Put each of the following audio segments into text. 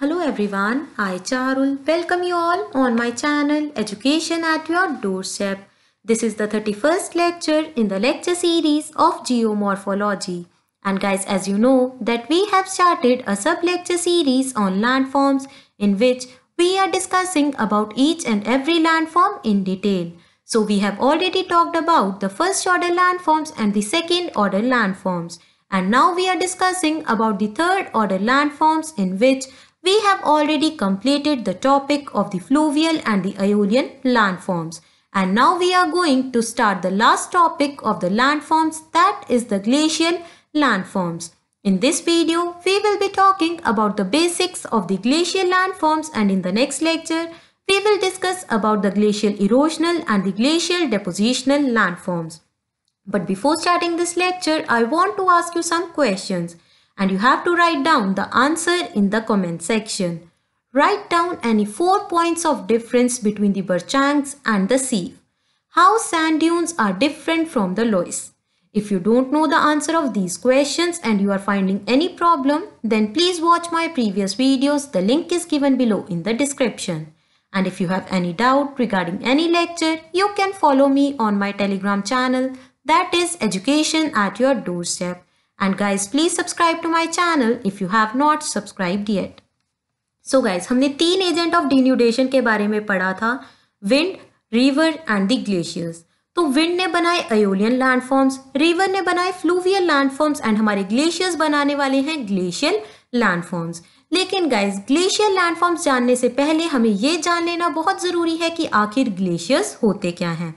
Hello everyone, I Charul welcome you all on my channel Education at your doorstep. This is the 31st lecture in the lecture series of Geomorphology. And guys as you know that we have started a sub-lecture series on landforms in which we are discussing about each and every landform in detail. So we have already talked about the first order landforms and the second order landforms. And now we are discussing about the third order landforms in which we have already completed the topic of the fluvial and the Aeolian landforms. And now we are going to start the last topic of the landforms that is the glacial landforms. In this video, we will be talking about the basics of the glacial landforms and in the next lecture, we will discuss about the glacial erosional and the glacial depositional landforms. But before starting this lecture, I want to ask you some questions and you have to write down the answer in the comment section. Write down any four points of difference between the Burchangs and the c. How sand dunes are different from the loess. If you don't know the answer of these questions and you are finding any problem, then please watch my previous videos. The link is given below in the description. And if you have any doubt regarding any lecture, you can follow me on my telegram channel that is education at your doorstep. And guys please subscribe to my channel if you have not subscribe yet so guys हमने तीन agent of डिन्यूडेशन के बारे में पढ़ा था wind river and the glaciers तो wind ने बनाए अयोलियन लैंडफॉर्म्स रिवर ने बनाए फ्लूवियल लैंडफॉर्म्स एंड हमारे ग्लेशियर्स बनाने वाले हैं ग्लेशियल लैंडफॉर्म्स लेकिन गाइज ग्लेशियर लैंडफॉर्म्स जानने से पहले हमें ये जान लेना बहुत ज़रूरी है कि आखिर ग्लेशियर्स होते क्या हैं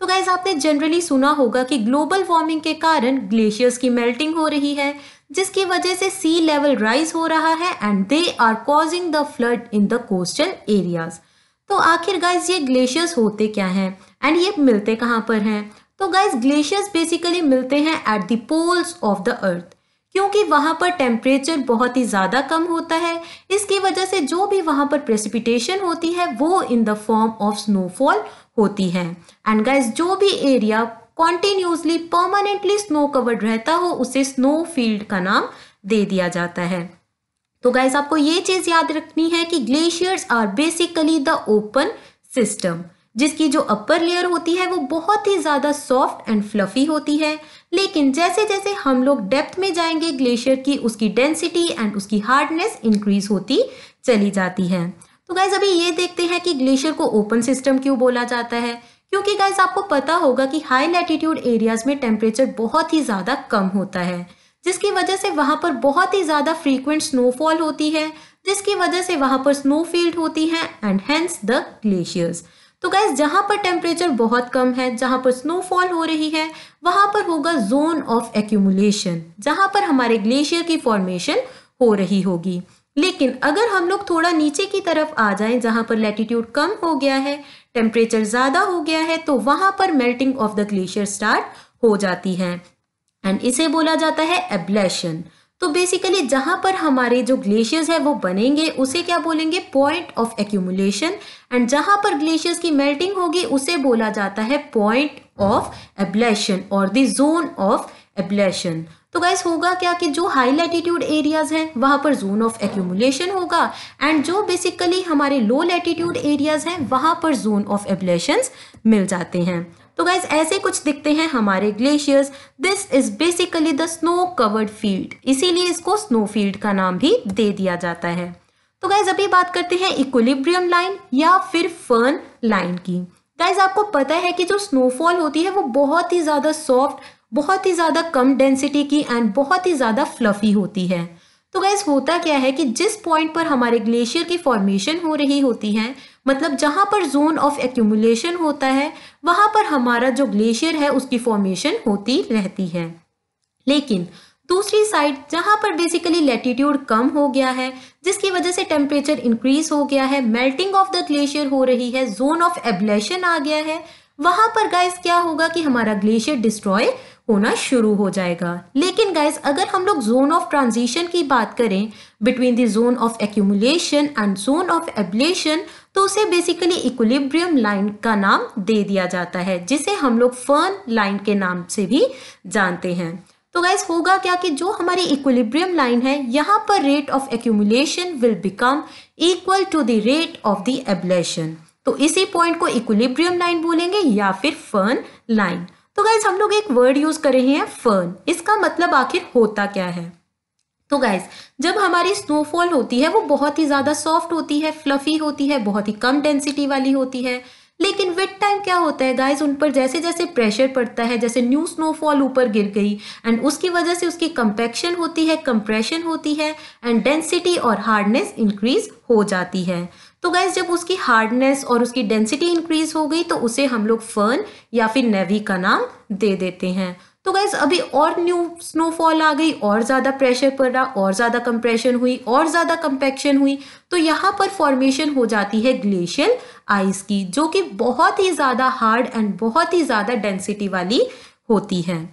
तो गैस आपने जनरली सुना होगा कि ग्लोबल वार्मिंग के कारण ग्लेशियर्स की मेल्टिंग हो रही है जिसकी वजह से सी लेवल राइज हो रहा है and they are causing the flood in the coastal areas तो आखिर गैस ये ग्लेशियर्स होते क्या हैं एंड ये मिलते कहाँ पर हैं तो गैस ग्लेशियर्स बेसिकली मिलते हैं at the poles of the earth क्योंकि वहाँ पर टेम्परेचर बहुत ही ज़्यादा कम होता है इसकी वजह से जो भी वहाँ पर प्रेसिपिटेशन होती है वो in the form of snowfall होती है एंड गाइज जो भी area continuously permanently snow covered रहता हो उसे स्नो फील्ड का नाम दे दिया जाता है तो गाइज आपको ये चीज़ याद रखनी है कि glaciers are basically the open system जिसकी जो अपर लेयर होती है वो बहुत ही ज़्यादा सॉफ्ट एंड फ्लफी होती है लेकिन जैसे जैसे हम लोग डेप्थ में जाएंगे ग्लेशियर की उसकी डेंसिटी एंड उसकी हार्डनेस इंक्रीज होती चली जाती है तो गाइज अभी ये देखते हैं कि ग्लेशियर को ओपन सिस्टम क्यों बोला जाता है क्योंकि गाइज आपको पता होगा कि हाई लैटिट्यूड एरियाज में टेम्परेचर बहुत ही ज़्यादा कम होता है जिसकी वजह से वहाँ पर बहुत ही ज़्यादा फ्रीक्वेंट स्नोफॉल होती है जिसकी वजह से वहाँ पर स्नो फील्ड होती है एंड हैंस द ग्लेशियर्स तो गैस जहां पर टेम्परेचर बहुत कम है जहां पर स्नोफॉल हो रही है वहां पर होगा जोन ऑफ एक्यूमुलेशन जहां पर हमारे ग्लेशियर की फॉर्मेशन हो रही होगी लेकिन अगर हम लोग थोड़ा नीचे की तरफ आ जाएं जहां पर लैटिट्यूड कम हो गया है टेम्परेचर ज़्यादा हो गया है तो वहां पर melting of the glacier start हो जाती है एंड इसे बोला जाता है एब्लेशन तो बेसिकली जहाँ पर हमारे जो ग्लेशियर्स है वो बनेंगे उसे क्या बोलेंगे पॉइंट ऑफ एक्यूमुलेशन एंड जहाँ पर ग्लेशियर्स की मेल्टिंग होगी उसे बोला जाता है पॉइंट ऑफ एब्लेशन और दोन जोन ऑफ एब्लेशन तो गैस होगा क्या कि जो हाई लैटीट्यूड एरियाज हैं वहाँ पर जोन ऑफ एक्यूमुलेशन होगा एंड जो बेसिकली हमारे लो लैटीट्यूड एरियाज हैं वहाँ पर जोन ऑफ एब्लेशन मिल जाते हैं तो गैस ऐसे कुछ दिखते हैं हमारे glaciers this is basically the snow covered field इसीलिए इसको स्नो फील्ड का नाम भी दे दिया जाता है तो गैस अभी बात करते हैं इक्विलिब्रियम लाइन या फिर फर्न लाइन की गाइज आपको पता है कि जो स्नोफॉल होती है वो बहुत ही ज़्यादा सॉफ्ट बहुत ही ज़्यादा कम डेंसिटी की एंड बहुत ही ज़्यादा फ्लफी होती है तो गैस होता क्या है कि जिस पॉइंट पर हमारे ग्लेशियर की फॉर्मेशन हो रही होती है मतलब जहाँ पर जोन ऑफ एक्यूमुलेशन होता है वहाँ पर हमारा जो ग्लेशियर है उसकी फॉर्मेशन होती रहती है लेकिन दूसरी साइड जहाँ पर बेसिकली लेटीट्यूड कम हो गया है जिसकी वजह से टेम्परेचर इंक्रीज हो गया है मेल्टिंग ऑफ द ग्लेशियर हो रही है जोन ऑफ एब्लेशन आ गया है वहां पर गाइस क्या होगा कि हमारा ग्लेशियर डिस्ट्रॉय होना शुरू हो जाएगा लेकिन गाइस अगर हम लोग जोन ऑफ ट्रांजिशन की बात करें between the zone of accumulation and zone of ablation तो उसे बेसिकली इक्विलिब्रियम लाइन का नाम दे दिया जाता है जिसे हम लोग फर्न लाइन के नाम से भी जानते हैं तो गैस होगा क्या कि जो हमारी इक्विलिब्रियम लाइन है यहाँ पर rate of accumulation will become equal to the rate of the ablation तो इसी पॉइंट को इक्विलिब्रियम लाइन बोलेंगे या फिर फर्न लाइन तो गैस हम लोग एक वर्ड यूज कर रहे हैं फर्न इसका मतलब आखिर होता क्या है तो गाइज जब हमारी स्नोफॉल होती है वो बहुत ही ज़्यादा सॉफ्ट होती है फ्लफी होती है बहुत ही कम डेंसिटी वाली होती है लेकिन वेट टाइम क्या होता है गाइज उन पर जैसे जैसे प्रेशर पड़ता है जैसे न्यू स्नोफॉल ऊपर गिर गई एंड उसकी वजह से उसकी कंपेक्शन होती है कंप्रेशन होती है एंड डेंसिटी और हार्डनेस इंक्रीज हो जाती है तो गाइज जब उसकी हार्डनेस और उसकी डेंसिटी इंक्रीज हो गई तो उसे हम लोग फर्न या फिर नेवी का नाम दे देते हैं तो गैस अभी और न्यू स्नोफॉल आ गई और ज़्यादा प्रेशर पड़ रहा और ज़्यादा कंप्रेशन हुई और ज़्यादा कंपेक्शन हुई तो यहाँ पर फॉर्मेशन हो जाती है ग्लेशियल आइस की जो कि बहुत ही ज़्यादा हार्ड एंड बहुत ही ज़्यादा डेंसिटी वाली होती है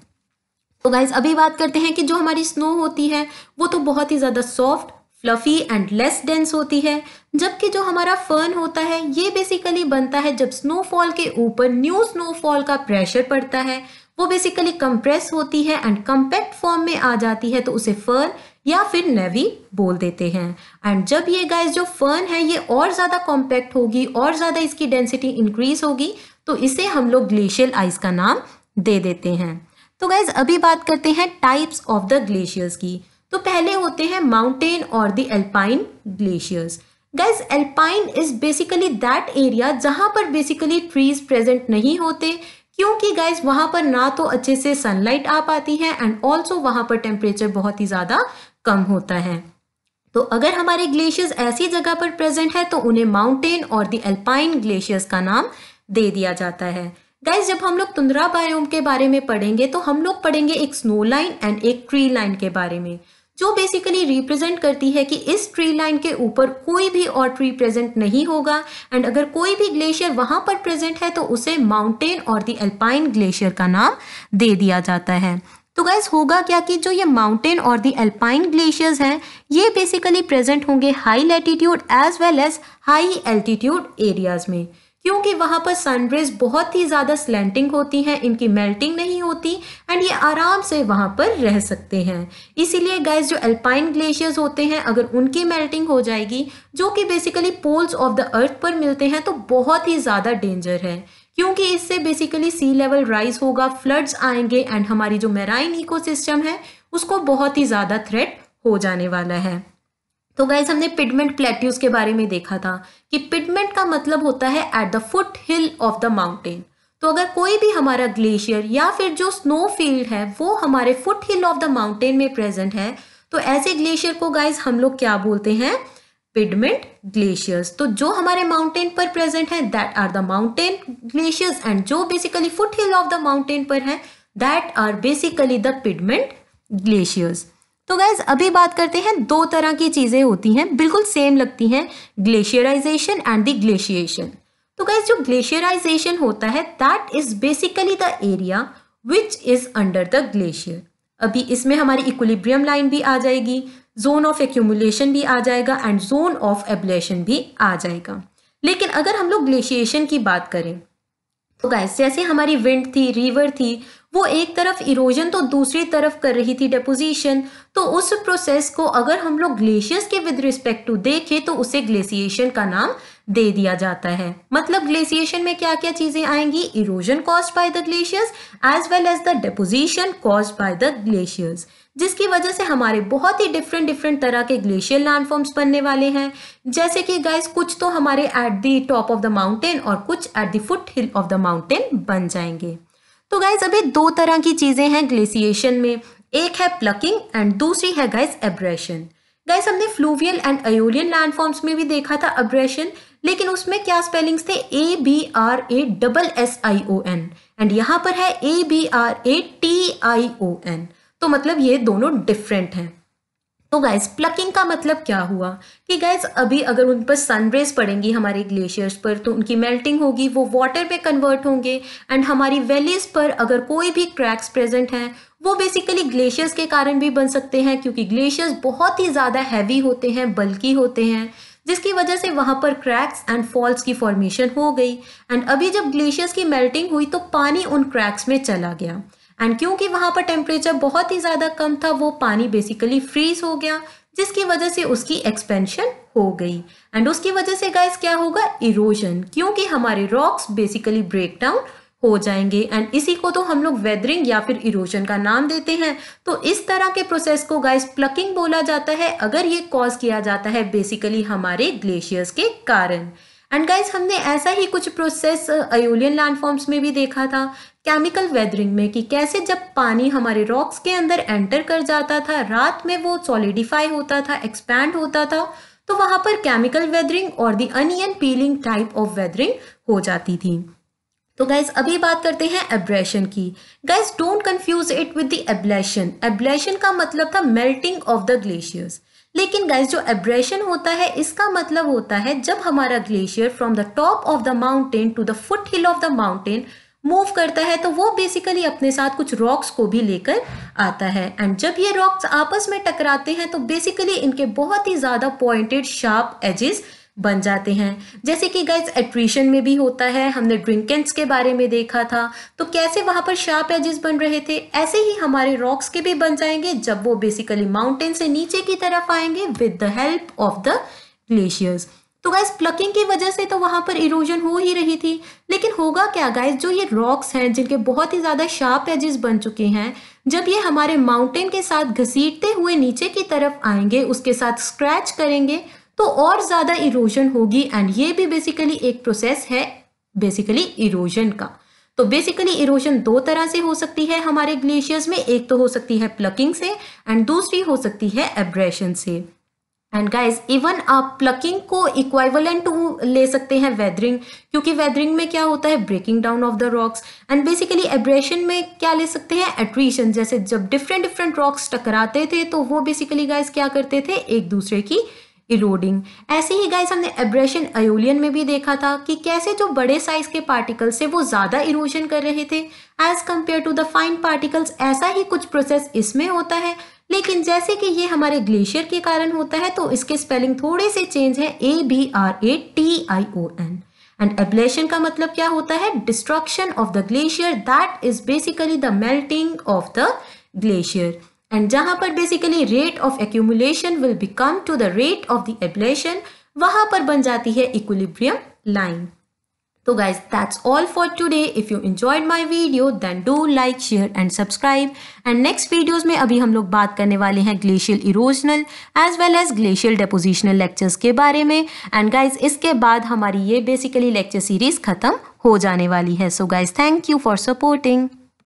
तो गाइज अभी बात करते हैं कि जो हमारी स्नो होती है वो तो बहुत ही ज़्यादा soft fluffy and less dense होती है जबकि जो हमारा फर्न होता है ये बेसिकली बनता है जब स्नोफॉल के ऊपर न्यू स्नोफॉल का प्रेशर पड़ता है वो बेसिकली कंप्रेस होती है एंड कंपैक्ट फॉर्म में आ जाती है तो उसे फर्न या फिर नेवी बोल देते हैं एंड जब ये गाइस जो फर्न है ये और ज़्यादा कॉम्पैक्ट होगी और ज़्यादा इसकी डेंसिटी इंक्रीज होगी तो इसे हम लोग ग्लेशियल आइस का नाम दे देते हैं तो गाइज अभी बात करते हैं टाइप्स ऑफ द ग्लेशियर्स की तो पहले होते हैं माउंटेन और the alpine glaciers guys alpine is basically that area जहाँ पर बेसिकली ट्रीज प्रेजेंट नहीं होते क्योंकि गाइज वहां पर ना तो अच्छे से सनलाइट आ पाती है एंड ऑल्सो वहां पर टेम्परेचर बहुत ही ज्यादा कम होता है तो अगर हमारे ग्लेशियर्स ऐसी जगह पर प्रेजेंट है तो उन्हें माउंटेन और दी एल्पाइन ग्लेशियर्स का नाम दे दिया जाता है गाइज जब हम लोग तुंद्रा बायोम के बारे में पढ़ेंगे तो हम लोग पढ़ेंगे एक स्नो लाइन एंड एक ट्री लाइन के बारे में जो बेसिकली रिप्रेजेंट करती है कि इस ट्री लाइन के ऊपर कोई भी और ट्री प्रेजेंट नहीं होगा एंड अगर कोई भी ग्लेशियर वहां पर प्रेजेंट है तो उसे माउंटेन और दी अल्पाइन ग्लेशियर का नाम दे दिया जाता है तो गैस होगा क्या कि जो ये माउंटेन और दी अल्पाइन ग्लेशियर्स हैं ये बेसिकली प्रेजेंट होंगे high latitude as well as high altitude areas में क्योंकि वहाँ पर सनरेज बहुत ही ज़्यादा स्लैंटिंग होती हैं इनकी मेल्टिंग नहीं होती एंड ये आराम से वहाँ पर रह सकते हैं इसीलिए गैस जो अल्पाइन ग्लेशियर्स होते हैं अगर उनकी मेल्टिंग हो जाएगी जो कि basically poles of the earth पर मिलते हैं तो बहुत ही ज़्यादा डेंजर है क्योंकि इससे बेसिकली सी लेवल राइज होगा फ्लड्स आएंगे एंड हमारी जो मेराइन इकोसिस्टम है उसको बहुत ही ज़्यादा थ्रेट हो जाने वाला है तो गाइज हमने पिडमेंट प्लेट्यूज के बारे में देखा था कि पिडमेंट का मतलब होता है at the foothill of the mountain तो अगर कोई भी हमारा ग्लेशियर या फिर जो स्नो फील्ड है वो हमारे foothill of the mountain में प्रेजेंट है तो ऐसे ग्लेशियर को गाइज हम लोग क्या बोलते हैं पिडमेंट ग्लेशियर्स तो जो हमारे माउंटेन पर प्रेजेंट है that are the mountain glaciers and जो basically foothill of the mountain पर है that are basically the piedmont glaciers तो गैस अभी बात करते हैं दो तरह की चीज़ें होती हैं बिल्कुल सेम लगती हैं ग्लेशियराइजेशन एंड दी ग्लेशिएशन तो गैस जो ग्लेशियराइजेशन होता है that is basically the area which is under the glacier अभी इसमें हमारी इक्विलिब्रियम लाइन भी आ जाएगी जोन ऑफ एक्यूमुलेशन भी आ जाएगा एंड जोन ऑफ एब्लेशन भी आ जाएगा लेकिन अगर हम लोग ग्लेशिएशन की बात करें तो गैस जैसे हमारी विंड थी रिवर थी वो एक तरफ इरोजन तो दूसरी तरफ कर रही थी डेपोजिशन तो उस प्रोसेस को अगर हम लोग ग्लेशियर्स के विद रिस्पेक्ट टू देखें तो उसे ग्लेशिएशन का नाम दे दिया जाता है मतलब ग्लेशिएशन में क्या क्या चीजें आएंगी erosion caused by the glaciers as well as the deposition caused by the glaciers जिसकी वजह से हमारे बहुत ही डिफरेंट डिफरेंट तरह के ग्लेशियर लैंडफॉर्म्स बनने वाले हैं जैसे कि गाइस कुछ तो हमारे at the top of the mountain और कुछ at the foothill of the mountain बन जाएंगे तो गाइज अभी दो तरह की चीज़ें हैं ग्लेसिएशन में एक है प्लकिंग एंड दूसरी है गाइज एब्रेशन गाइज हमने फ्लूवियल एंड अयोलियन लैंडफॉर्म्स में भी देखा था अब्रेशन लेकिन उसमें क्या स्पेलिंग्स थे A B R A double S I O N and यहाँ पर है A B R A T I O N तो मतलब ये दोनों डिफरेंट हैं तो गैस प्लकिंग का मतलब क्या हुआ कि गैस अभी अगर उन पर सनरेज पड़ेंगी हमारे ग्लेशियर्स पर तो उनकी मेल्टिंग होगी वो वाटर में कन्वर्ट होंगे एंड हमारी वैलीज पर अगर कोई भी क्रैक्स प्रेजेंट हैं वो बेसिकली ग्लेशियर्स के कारण भी बन सकते हैं क्योंकि ग्लेशियर्स बहुत ही ज़्यादा हैवी होते हैं बल्कि होते हैं जिसकी वजह से वहाँ पर क्रैक्स एंड फॉल्स की फॉर्मेशन हो गई एंड अभी जब ग्लेशियर्स की मेल्टिंग हुई तो पानी उन क्रैक्स में चला गया एंड क्योंकि वहां पर टेम्परेचर बहुत ही ज्यादा कम था वो पानी बेसिकली फ्रीज हो गया जिसकी वजह से उसकी एक्सपेंशन हो गई एंड उसकी वजह से गाइस क्या होगा इरोजन क्योंकि हमारे रॉक्स बेसिकली ब्रेक डाउन हो जाएंगे एंड इसी को तो हम लोग वेदरिंग या फिर इरोजन का नाम देते हैं तो इस तरह के प्रोसेस को गाइस प्लकिंग बोला जाता है अगर ये कॉज किया जाता है बेसिकली हमारे ग्लेशियर्स के कारण एंड गाइज हमने ऐसा ही कुछ प्रोसेस अयोलियन लैंडफॉर्म्स में भी देखा था केमिकल वेदरिंग में कि कैसे जब पानी हमारे रॉक्स के अंदर एंटर कर जाता था रात में वो सॉलिडिफाई होता था एक्सपैंड होता था तो वहाँ पर केमिकल वेदरिंग और the onion peeling type of weathering हो जाती थी तो गाइज अभी बात करते हैं एब्रेशन की guys don't confuse it with the ablation ablation का मतलब था मेल्टिंग ऑफ द ग्लेशियर्स लेकिन गाइज जो एब्रेशन होता है इसका मतलब होता है जब हमारा glacier from the top of the mountain to the foothill of the mountain move करता है तो वो बेसिकली अपने साथ कुछ रॉक्स को भी लेकर आता है एंड जब ये रॉक्स आपस में टकराते हैं तो बेसिकली इनके बहुत ही ज़्यादा पॉइंटेड शार्प एजेस बन जाते हैं जैसे कि गाइज एट्रीशन में भी होता है हमने ड्रिंकेंट्स के बारे में देखा था तो कैसे वहाँ पर शार्प एजेस बन रहे थे ऐसे ही हमारे रॉक्स के भी बन जाएंगे जब वो बेसिकली माउंटेन से नीचे की तरफ आएंगे with the help of the glaciers तो गाइज प्लकिंग की वजह से तो वहाँ पर इरोजन हो ही रही थी लेकिन होगा क्या गाइज जो ये रॉक्स हैं जिनके बहुत ही ज़्यादा शार्प एजेस बन चुके हैं जब ये हमारे माउंटेन के साथ घसीटते हुए नीचे की तरफ आएंगे उसके साथ स्क्रैच करेंगे तो और ज़्यादा इरोजन होगी एंड ये भी बेसिकली एक प्रोसेस है बेसिकली इरोजन का तो बेसिकली इरोजन दो तरह से हो सकती है हमारे ग्लेशियर्स में एक तो हो सकती है प्लकिंग से एंड दूसरी हो सकती है एब्रेशन से एंड गाइस इवन आप प्लकिंग को इक्वाइवलेंट टू ले सकते हैं वेदरिंग क्योंकि वेदरिंग में क्या होता है breaking down of the rocks and basically abrasion में क्या ले सकते हैं एट्रीशन जैसे जब डिफरेंट डिफरेंट रॉक्स टकराते थे तो वो बेसिकली गाइस क्या करते थे एक दूसरे की इरोडिंग ऐसे ही गाइस हमने एब्रेशन अयोलियन में भी देखा था कि कैसे जो बड़े साइज के पार्टिकल्स थे वो ज़्यादा इरोजन कर रहे थे as compare to the fine particles ऐसा ही कुछ प्रोसेस इसमें होता है लेकिन जैसे कि ये हमारे ग्लेशियर के कारण होता है तो इसके स्पेलिंग थोड़े से चेंज है A B R A T I O N and ablation का मतलब क्या होता है destruction of the glacier that is basically the melting of the glacier and जहां पर basically rate of accumulation will become to the rate of the ablation वहां पर बन जाती है इक्विलिब्रियम लाइन तो guys that's all for today if you enjoyed my video then do like share and subscribe and next videos में अभी हम लोग बात करने वाले हैं glacial erosional as well as glacial depositional lectures के बारे में एंड गाइज इसके बाद हमारी ये बेसिकली लेक्चर सीरीज खत्म हो जाने वाली है so guys thank you for supporting